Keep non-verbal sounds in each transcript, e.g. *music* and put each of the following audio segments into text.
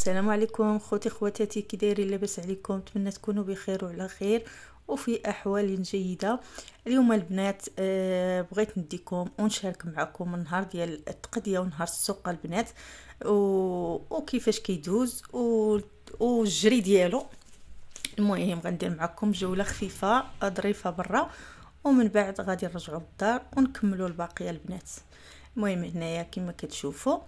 السلام عليكم خوتي خواتاتي كي دايرين لاباس عليكم نتمنى تكونوا بخير وعلى خير وفي احوال جيده اليوم البنات آه، بغيت نديكم ونشارك معكم النهار ديال التقديه ونهار السوق البنات وكيفاش كيدوز والجري ديالو المهم غندير معكم جوله خفيفه ظريفه برا ومن بعد غادي نرجعوا للدار ونكملوا الباقيه البنات المهم هنايا كما كتشوفوا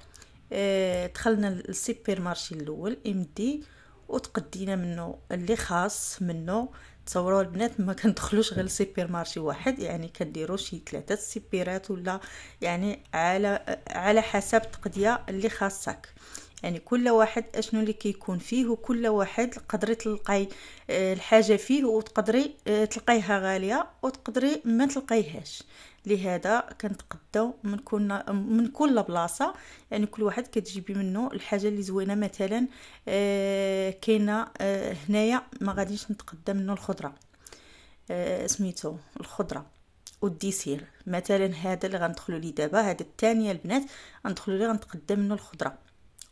آه، دخلنا للسوبر مارشي الاول دي وتقدينا منه اللي خاص منه تصوروا البنات ما كندخلوش غير السوبر مارشي واحد يعني كديروا شي ثلاثه سيبيرات ولا يعني على على حسب التقديه اللي خاصك يعني كل واحد اشنو اللي كيكون فيه وكل واحد قدري تلقاي آه، الحاجه فيه وتقدري آه، تلقايها غاليه وتقدري ما تلقايهاش لهذا كنتقداو من كل من كل بلاصه يعني كل واحد كتجيبي منه الحاجه اللي زوينه مثلا آه كاينه آه هنايا ما غاديش نتقدى منه الخضره آه سميتو الخضره والديسير مثلا هذا اللي غندخلوا ليه دابا هذا الثانيه البنات غندخلوا ليه غنتقدم منه الخضره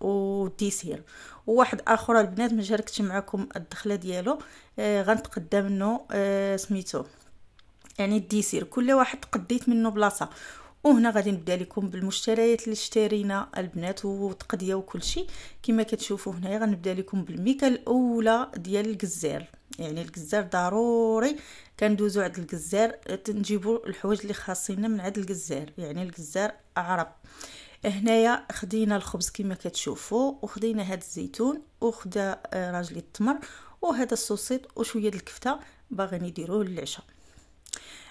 وديسير وواحد اخر البنات ما شاركتش معكم الدخله ديالو آه، غنتقدم غنتقدى منه آه، سميتو يعني الديسير كل واحد تقديت منه بلاصه وهنا غادي نبدا لكم بالمشتريات اللي اشترينا البنات وتقديه وكل شيء كما كتشوفوا هنايا غنبدا لكم بالميكه الاولى ديال الجزار يعني الجزار ضروري كندوزو عند الجزار تنجيبوا الحوايج اللي خاصيننا من عند الجزار يعني الجزار عرب هنايا خدينا الخبز كما كتشوفوا وخدينا هاد الزيتون وخدا آه، راجلي التمر وهذا الصوصيط وشويه د الكفته باغي نديروه للعشاء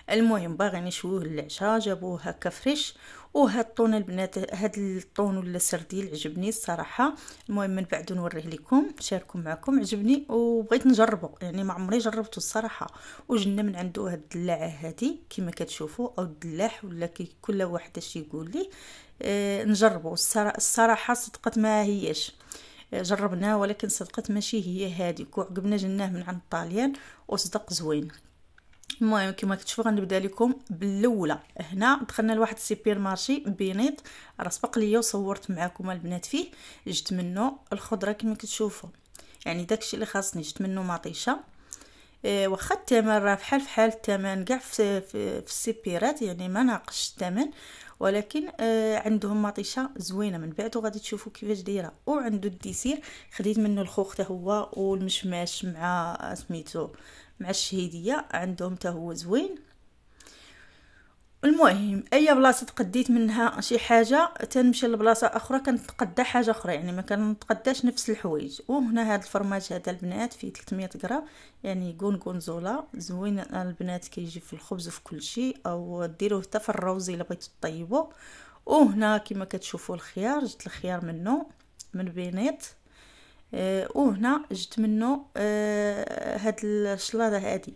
المهم باغي نشويوه للعشاء جابوه هكا فريش وهاد الطون البنات هاد الطون ولا السرديل عجبني الصراحه المهم من بعد نوريه لكم نشاركو معكم عجبني وبغيت نجربه يعني ما عمري جربته الصراحه وجنا من عنده هاد الدلاعه هادي كما كتشوفوا او الدلاح ولا كي كل واحد اش يقول لي آه نجربه الصراحه صدقت ما هيش آه، جربناه ولكن صدقت ماشي هي هذيك وعقبنا جناه من عند الطاليان وصدق زوين المهم كما كتشوفوا غنبدا لكم بالاولى هنا دخلنا لواحد السوبر مارشي بينيط راه سبق ليا وصورت معكم البنات فيه جبت منه الخضره كما كتشوفوا يعني داكشي اللي خاصني جبت منه مطيشه إيه، واخا الثمن راه بحال بحال الثمن كاع في, في السيبيرات يعني ما ناقش الثمن ولكن إيه، عندهم مطيشه زوينه من بعد وغادي تشوفوا كيفاش دايره وعندو الديسير خديت منه الخوخ حتى هو والمشماش مع آه، سميتو مع الشهيديه عندهم حتى هو زوين المهم اي بلاصه تقديت منها شي حاجه تنمشي لبلاصه اخرى كنتقدى حاجه اخرى يعني ما كنتقداش نفس الحوايج وهنا هذا الفرماج هذا البنات فيه 300 غرام يعني يكون كونزولا زوين البنات كيجي في الخبز وفي كل شيء او ديروه حتى في الروز الا بغيتو طيبوه وهنا كما كتشوفوا الخيار جبت الخيار منه من بينيط أه وهنا جبت منه أه هاد الشلاضه هادي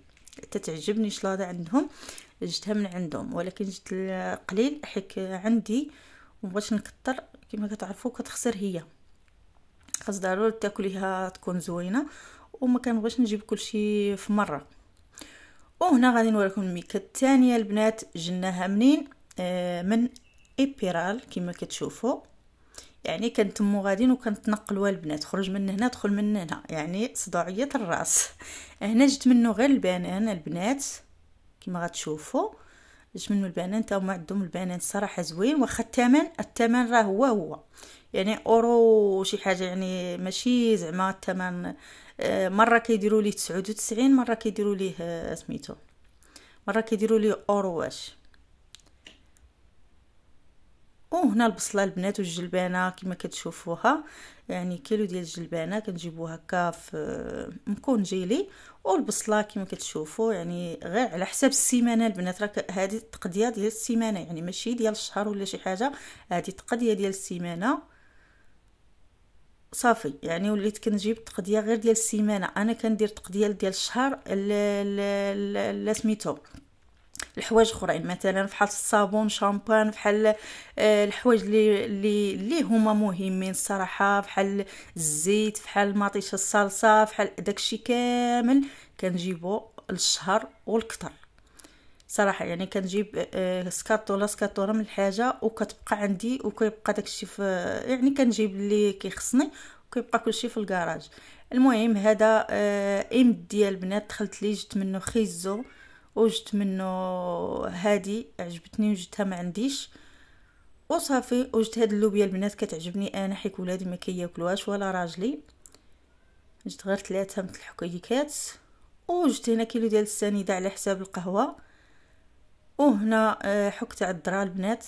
تتعجبني شلاضه عندهم جتها من عندهم ولكن جت قليل حيت عندي وباش نكتر كما كتعرفوا كتخسر هي خاص ضروري تاكليها تكون زوينه وما كنبغيش نجيب كلشي في مره وهنا غادي نوريكم الميكه الثانيه البنات جناها منين آه من ايبيرال كما كتشوفوا يعني كنتمو غادين وكنتنقلوا البنات خرج من هنا دخل من هنا يعني صداعيه الراس هنا جت منه غير البنان البنات كما غتشوفوا جمن البنان تا هما عندهم البنان صراحه زوين واخا الثمن الثمن راه هو هو يعني اورو شي حاجه يعني ماشي زعما الثمن آه، مره كيديروا ليه 99 مره كيديروا ليه آه، سميتو مره كيديروا ليه اورو واش وهنا البصله البنات والجلبانه كما كتشوفوها يعني كيلو ديال الجلبانه كنجيبو هكا في مكون جيلي والبصله كما كتشوفوا يعني غير على حساب السيمانه البنات راه هذه التقضيه ديال السيمانه يعني ماشي ديال الشهر ولا شي حاجه هذه التقضيه ديال السيمانه صافي يعني وليت كنجيب التقضيه غير ديال السيمانه انا كندير تقديه ديال الشهر لا سميتو الحوايج اخرين مثلا حال الصابون شامبان حال آه، الحوايج اللي اللي اللي هما مهمين الصراحه حال الزيت حال مطيش الصلصه حال داكشي كامل كنجيبو للشهر والكتر صراحه يعني كنجيب آه، آه، سكاتولا سكاطولا من الحاجه وكتبقى عندي وكيبقى داكشي في يعني كنجيب اللي كيخصني وكيبقى كلشي في الكراج المهم هذا ام ديال البنات دخلت ليه جبت منه خيزو وجدت منه هادي عجبتني وجدتها ما عنديش وصافي وجدت هاد اللوبيا البنات كتعجبني انا حيت ولادي ما كياكلوهاش ولا راجلي جبت غير ثلاثه من الحكيكات وجدت هنا كيلو ديال السنيده على حساب القهوه وهنا آه، حك تاع الدرا البنات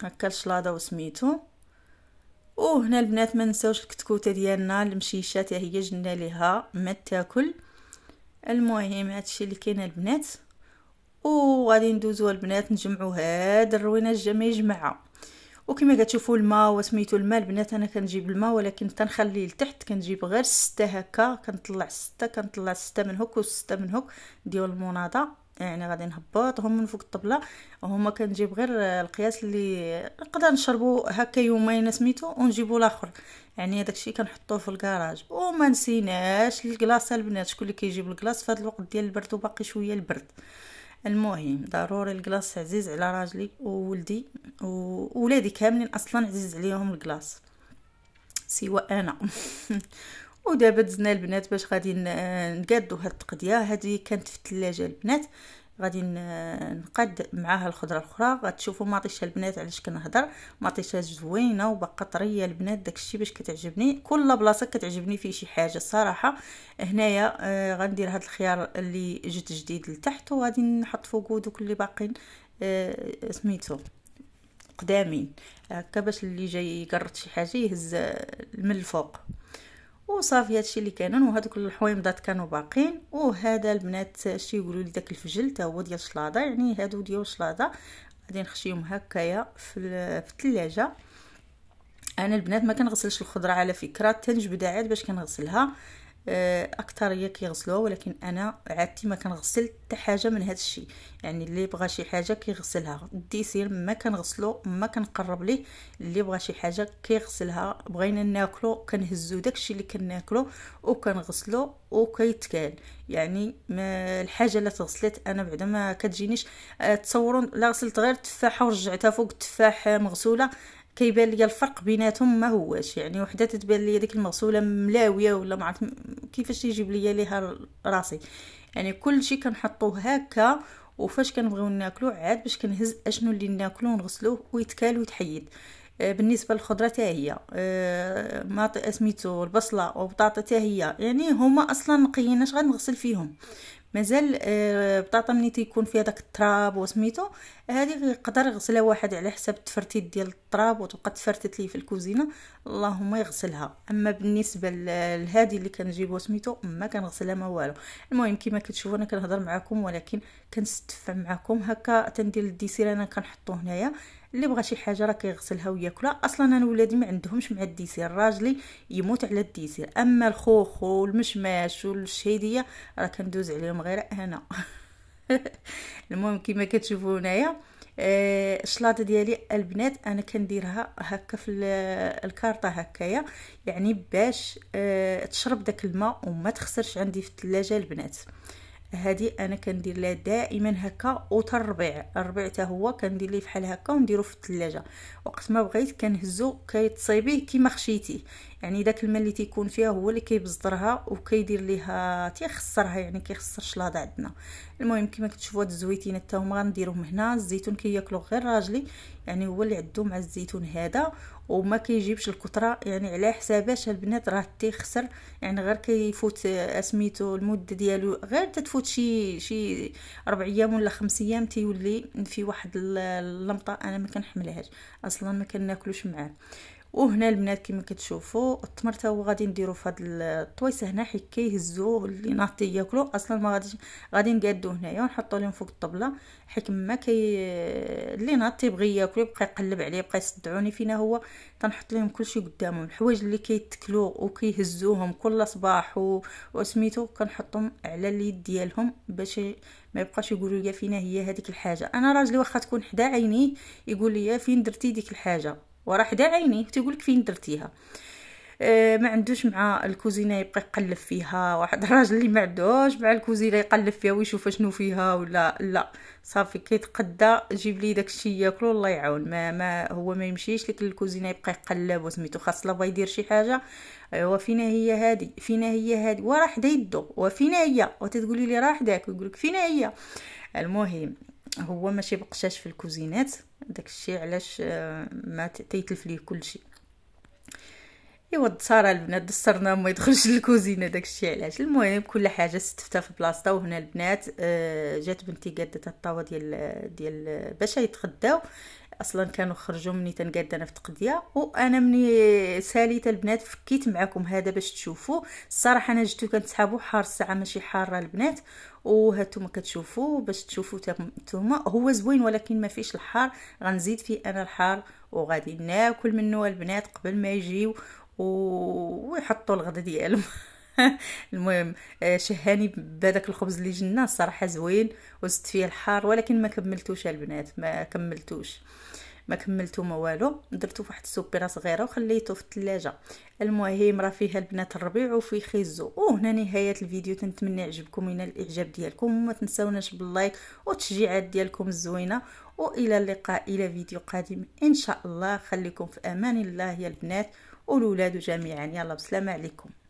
هكا الشلاضه وسميتو وهنا البنات ما نساوش الكتكوته ديالنا المشيشه حتى هي جنة ليها ما تاكل المهم هادشي اللي كاين البنات وغادي ندوزو البنات نجمعو هاد الروينه الجميع جمعها وكما كتشوفوا الماء وسميتو الماء البنات انا كنجيب الماء ولكن تنخليه لتحت كنجيب غير سته هكا كنطلع سته كنطلع سته من هوك وسته من هوك ديال المناضه يعني غادي نهبطهم من فوق الطبله وهما كنجيب غير القياس اللي نقدر نشربو هكا يومين سميتو ونجيبو الاخر يعني هذاك الشيء كنحطوه في الكراج وما نسيناش الكلاص البنات شكون اللي كيجيب الكلاص في هذا الوقت ديال البرد وباقي شويه البرد المهم ضروري الكلاص عزيز على راجلي وولدي وولادي كاملين اصلا عزيز عليهم الكلاص سوى انا *laughs* ودابا دزنا البنات باش غادي نقادو هاد التقديه هادي كانت في الثلاجه البنات غادي نقاد معاها الخضره الاخرى غتشوفوا مطيشه البنات علاش كنهضر مطيشه زوينه وباقا طريه البنات داكشي باش كتعجبني كل بلاصه كتعجبني فيه شي حاجه الصراحه هنايا آه، غندير هاد الخيار اللي جد جديد لتحت وغادي نحط فوقو دوك اللي باقين آه، سميتو قدامين هكا باش اللي جاي يقرط شي حاجه يهز آه، من الفوق وصافي هادشي اللي كانن وهذوك الحويمضات كانوا باقين وهذا البنات شي يقولوا لي داك الفجل تا هو ديال الشلاضه يعني هادو ديال الشلاضه غادي نخشيهم هكايا في الثلاجه انا البنات ما كنغسلش الخضره على فكره تنجبدها عاد باش كنغسلها آه، اكثر هي كيغسلوها ولكن انا عادتي ما كنغسل حتى حاجه من هذا الشيء يعني اللي بغى شي حاجه كيغسلها الديسير ما كنغسلو ما كنقرب ليه اللي بغى شي حاجه كيغسلها بغينا ناكلو كنهزو داكشي اللي كناكلو وكنغسلو وكيتكال يعني ما الحاجه اللي تغسلت انا بعدا ما كتجينيش آه، تصورون لا غسلت غير تفاحه ورجعتها فوق التفاح مغسوله كيبان ليا الفرق بيناتهم ما هوش يعني وحده تتبان ليا ديك المغسوله ملاويه ولا ما عرفت كيفاش يجيب ليا ليها راسي يعني كل شيء كنحطوه هكا وفاش كنبغيو ناكلو عاد باش كنهز اشنو اللي ناكلو ونغسلوه ويتكال ويتحيد آه، بالنسبه للخضره حتى هي آه، ما سميتو البصله والبطاطا حتى هي يعني هما اصلا نقيين اش غنغسل فيهم مازال آه، بطاطا ملي تيكون فيها داك التراب وسميتو هذه يقدر يغسلها واحد على حساب التفرتيت ديال التراب وتبقى تفرتت ليه في الكوزينه اللهم يغسلها اما بالنسبه لهذه اللي كنجيبو سميتو ما كنغسلها ما والو المهم كما كتشوفوا انا كنهضر معكم ولكن كنستفع معكم هكا تندير الديسير انا كنحطو هنايا اللي بغى شي حاجه راه كيغسلها وياكلها اصلا انا ولادي ما عندهمش مع الديسير راجلي يموت على الديسير اما الخوخ والمشماش والشهيديه راه كندوز عليهم غير انا *laughs* المهم كما كتشوفوا هنايا آه الشلاطه ديالي البنات انا كنديرها هكا في الكارطه هكايا يعني باش آه تشرب داك الماء وما تخسرش عندي في الثلاجه البنات هذه انا كندير لها دائما هكا اوت الربيع الربيع حتى هو كندير ليه فحال هكا ونديرو في الثلاجه وقت ما بغيت كنهزو كيتصيبيه كيما خشيتيه يعني داك الماء اللي تيكون فيها هو اللي كيبزطرها وكيدير ليها تيخسرها يعني كيخسر الشلاضه عندنا المهم كما كتشوفوا هاد الزويتين حتى هما غنديرهم هنا الزيتون كياكلو كي غير راجلي يعني هو اللي عدو مع الزيتون هذا وما كيجيبش الكثره يعني على حساباش البنات راه تيخسر يعني غير كيفوت اسميتو المده ديالو غير تتفوت شي شي 4 ايام ولا 5 ايام تيولي في واحد اللمطه انا ما كنحملهاش اصلا ما كناكلوش معاه وهنا البنات كما كتشوفوا التمر هو غادي نديرو في هاد الطويسه هنا حيت كيهزوه اللي ناطي ياكلو اصلا ما غاديش غادي نقادو هنايا ونحطو لهم فوق الطبله حيت ما كي اللي ناطي يبغي ياكلو يبقى يقلب عليه يبقى يصدعوني فينا هو تنحط لهم كلشي قدامهم الحوايج اللي كيتكلو وكيهزوهم كل صباح و... وسميتو كنحطهم على اليد ديالهم باش ما يبقاش يقولوا لي فينا هي هذيك الحاجه انا راجلي واخا تكون حدا عيني يقول لي فين درتي ديك الحاجه وراه حدا عينيه تيقولك فين درتيها آه، ما عندوش مع الكوزينه يبقى يقلب فيها واحد الراجل *laughs* اللي ما عندوش مع الكوزينه يقلب فيها ويشوف شنو فيها ولا لا صافي كيتقدى جيب لي داكشي ياكلو الله يعاون ما, ما هو ما يمشيش لك الكوزينه يبقى يقلب وسميتو خاص لا يدير شي حاجه ايوا فينا هي هادي فينا هي هادي وراه حدا يدو وفينا هي وتتقولي لي راه حداك ويقولك فينا هي المهم هو ماشي بقشاش في الكوزينات داك الشيء علاش آه، ما تيتلف ليه كل شيء ايوا الدساره البنات دسرنا ما يدخلش *laughs* للكوزينه داكشي علاش المهم كل حاجه ستفتها في بلاصتها وهنا البنات آه، جات بنتي قادت الطاوه ديال آه، ديال باش يتغداو اصلا كانوا خرجوا مني تنقاد انا في تقديه وانا مني ساليت البنات فكيت معكم هذا باش تشوفوا الصراحه انا جيتو كنسحابو حار الساعه ماشي حاره البنات وهانتوما كتشوفوا باش تشوفوا نتوما هو زوين ولكن ما فيش الحار غنزيد فيه انا الحار وغادي ناكل منه البنات قبل ما يجيو ويحطوا الغدا ديالهم *laughs* *laughs* المهم آه، شهاني بهذاك الخبز اللي جنا الصراحه زوين وزدت فيه الحار ولكن ما كملتوش البنات ما كملتوش ما كملتو ما والو درتو فواحد السوبيره صغيره وخليته في الثلاجه المهم راه فيها البنات الربيع وفي خيزو وهنا نهايه الفيديو تنتمنى يعجبكم ينال الاعجاب ديالكم وما تنساوناش باللايك والتشجيعات ديالكم الزوينه والى اللقاء الى فيديو قادم ان شاء الله خليكم في امان الله يا البنات والولاد جميعا يلا بسلامه عليكم